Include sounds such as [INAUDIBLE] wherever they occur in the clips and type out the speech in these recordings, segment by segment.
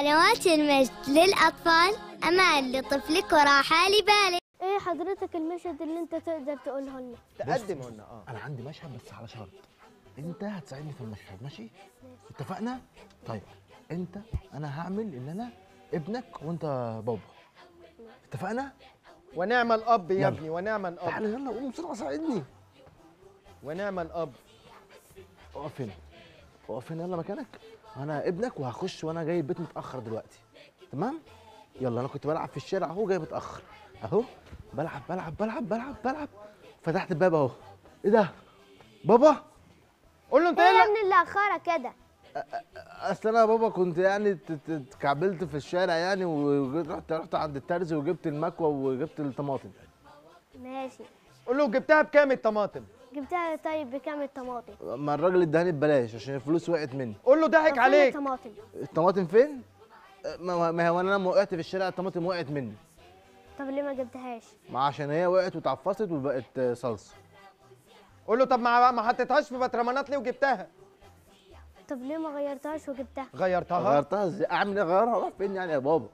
قنوات المجد للأطفال أمان لطفلك وراحة لبالك إيه حضرتك المشهد اللي أنت تقدر تقوله لنا تقدم لنا آه أنا عندي مشهد بس على شرط أنت هتساعدني في المشهد ماشي؟ اتفقنا؟ طيب أنت أنا هعمل إن أنا ابنك وأنت بابا اتفقنا؟ ونعم الأب يا ابني ونعم الأب تعالى يلا قوم بسرعة ساعدني ونعم الأب اقف هنا اقف هنا يلا مكانك انا ابنك وهخش وانا جاي البيت متاخر دلوقتي تمام يلا انا كنت بلعب في الشارع اهو جاي متاخر اهو بلعب بلعب بلعب بلعب بلعب فتحت الباب اهو ايه ده بابا قول له انت ايه, ايه يا ابني اللي اخرك كده اصل انا يا بابا كنت يعني اتكعبلت في الشارع يعني ورحت رحت عند الترز وجبت المكوى وجبت الطماطم ماشي قول له جبتها بكام الطماطم جبتها طيب بكام الطماطم ما الراجل اداني ببلاش عشان الفلوس وقعت مني قول له ضحك عليك الطماطم الطماطم فين أه، ما, هو انا لما وقعت في الشارع الطماطم وقعت مني طب ليه ما جبتهاش ما عشان هي وقعت وتعفصت وبقت صلصه قول له طب ما ما حطيتهاش في بطرمانات ليه وجبتها طب ليه ما غيرتهاش وجبتها غيرتها غيرتها ازاي اعمل ايه اغيرها اروح فين يعني يا بابا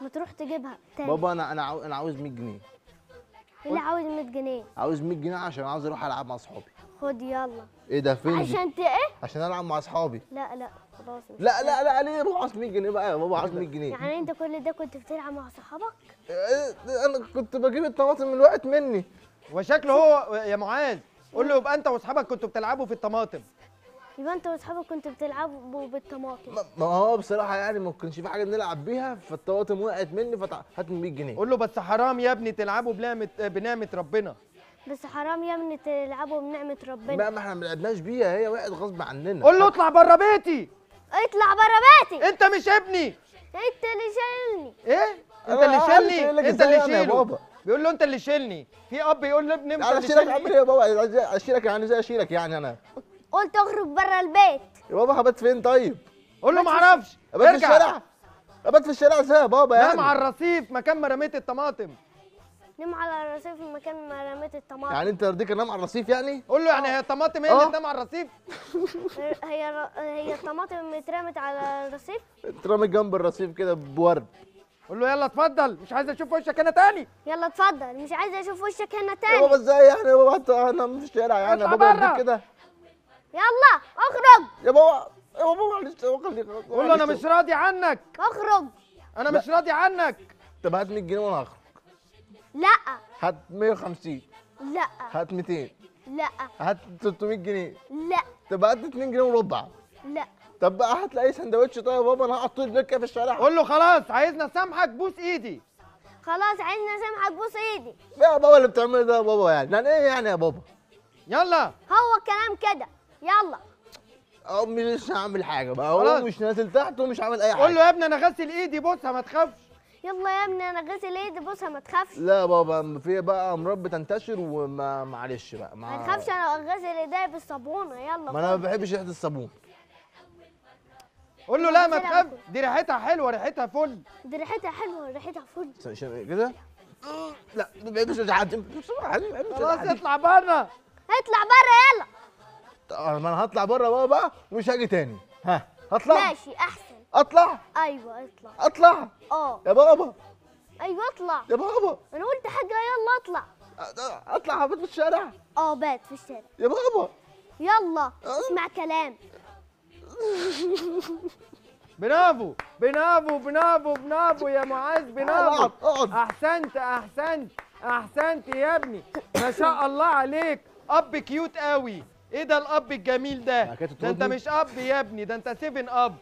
ما تروح تجيبها تاني بابا انا انا عاوز 100 جنيه لا عاوز 100 جنيه عاوز 100 جنيه عشان عاوز اروح العب مع اصحابي خد يلا ايه ده فين عشان انت ايه عشان العب مع اصحابي لا لا خلاص لا لا لا ليه روح عاوز 100 جنيه بقى يا بابا عاوز 100 جنيه يعني انت كل ده كنت بتلعب مع صحابك إيه، انا كنت بجيب الطماطم من الوقت مني وشكله هو يا معاذ قول له يبقى انت واصحابك كنتوا بتلعبوا في الطماطم يبقى انت واصحابك كنتوا بتلعبوا بالطماطم ما هو بصراحه يعني ما كانش في حاجه نلعب بيها فالطماطم وقعت مني فهات 100 جنيه قول له بس حرام يا ابني تلعبوا بنعمه بنعمه ربنا بس حرام يا ابني تلعبوا بنعمه ربنا بقى ما احنا ما لعبناش بيها هي وقعت غصب عننا قول له اطلع بره بيتي اطلع بره بيتي انت مش ابني انت اللي شايلني ايه انت اللي شايلني انت اللي يعني بابا بيقول له انت اللي شيلني في اب يقول لابني انت اللي شيلني اشيلك إيه يا بابا اشيلك يعني ازاي اشيلك يعني انا قلت اخرج بره البيت يا بابا هبات فين طيب؟ قول له ما اعرفش ابات في الشارع ابات في الشارع ازاي يا بابا يعني نام على الرصيف مكان ما رميت الطماطم نام على الرصيف مكان ما رميت الطماطم يعني انت رضيك انام على الرصيف يعني؟ قول له يعني هي اه. الطماطم هي اللي اه. تنام على الرصيف؟ [LAUGHS] هي ر... هي الطماطم اترمت على الرصيف؟ اترمت جنب الرصيف كده بورد قول له يلا اتفضل مش عايز اشوف وشك هنا تاني يلا اتفضل مش عايز اشوف وشك هنا تاني يا بابا ازاي يعني يا بابا انا في الشارع يعني يا بابا كده يلا اخرج يا بابا يا بابا معلش قول له انا مش راضي عنك اخرج انا مش راضي عنك طب هات 100 جنيه وانا هخرج لا هات 150 لا هات 200 لا هات 300 جنيه لا طب هات 2 جنيه وربع لا طب بقى هات لي اي سندوتش طيب يا بابا انا هقعد طول في الشارع قول له خلاص عايزنا اسامحك بوس ايدي خلاص عايزنا اسامحك بوس ايدي يا بابا اللي بتعمله ده يا بابا يعني يعني ايه يعني يا بابا يلا هو الكلام كده يلا امي مش هعمل حاجه بقى هو مش نازل تحت ومش عامل اي حاجه قول له يا ابني انا غسل ايدي بص ما تخافش يلا يا ابني انا غسل ايدي بص ما تخافش لا بابا في بقى امراض بتنتشر ومعلش بقى ما تخافش انا غسل ايدي بالصابونه يلا ما انا ما بحبش ريحه الصابون قول له لا ما تخاف دي ريحتها حلوه ريحتها فل دي ريحتها حلوه ريحتها فل كده لا ما بحبش الحاجات خلاص اطلع بره اطلع بره يلا آه، ما انا هطلع بره بقى بقى ومش هاجي تاني ها هطلع ماشي احسن اطلع ايوه اطلع اطلع اه يا بابا ايوه اطلع يا بابا انا قلت حاجه يلا اطلع آه، اطلع بات في الشارع اه بات في الشارع يا بابا يلا آه. اسمع كلام [LAUGHS] برافو برافو برافو برافو يا معاذ برافو احسنت احسنت احسنت يا ابني ما شاء الله عليك اب كيوت قوي ايه ده الاب الجميل ده ده انت مش اب يا ابني ده انت سيفن اب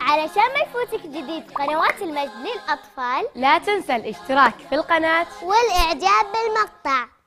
علشان ما يفوتك جديد قنوات المجد للاطفال لا تنسى الاشتراك في القناه والاعجاب بالمقطع